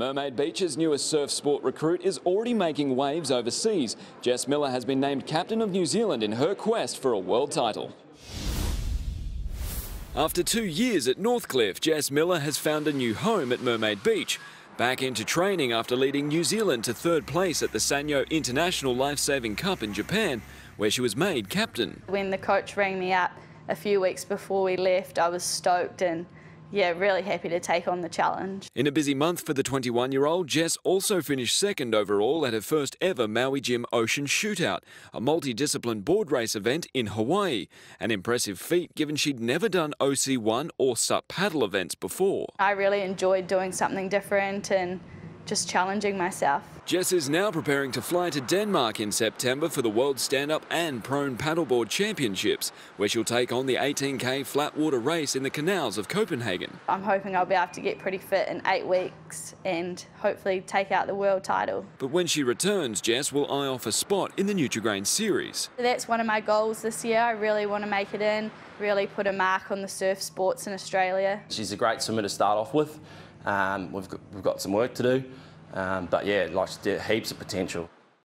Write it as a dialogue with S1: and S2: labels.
S1: Mermaid Beach's newest surf sport recruit is already making waves overseas. Jess Miller has been named captain of New Zealand in her quest for a world title. After two years at Northcliffe, Jess Miller has found a new home at Mermaid Beach. Back into training after leading New Zealand to third place at the Sanyo International Lifesaving Cup in Japan, where she was made captain.
S2: When the coach rang me up a few weeks before we left, I was stoked and yeah, really happy to take on the challenge.
S1: In a busy month for the 21 year old, Jess also finished second overall at her first ever Maui Jim Ocean Shootout, a multi-discipline board race event in Hawaii. An impressive feat given she'd never done OC1 or SUP paddle events before.
S2: I really enjoyed doing something different and just challenging myself.
S1: Jess is now preparing to fly to Denmark in September for the World Stand-Up and Prone Paddleboard Championships, where she'll take on the 18k flat water race in the canals of Copenhagen.
S2: I'm hoping I'll be able to get pretty fit in eight weeks and hopefully take out the world title.
S1: But when she returns, Jess will eye off a spot in the Nutrigrain series.
S2: That's one of my goals this year. I really want to make it in, really put a mark on the surf sports in Australia. She's a great swimmer to start off with. Um, we've, got, we've got some work to do, um, but yeah, like heaps of potential.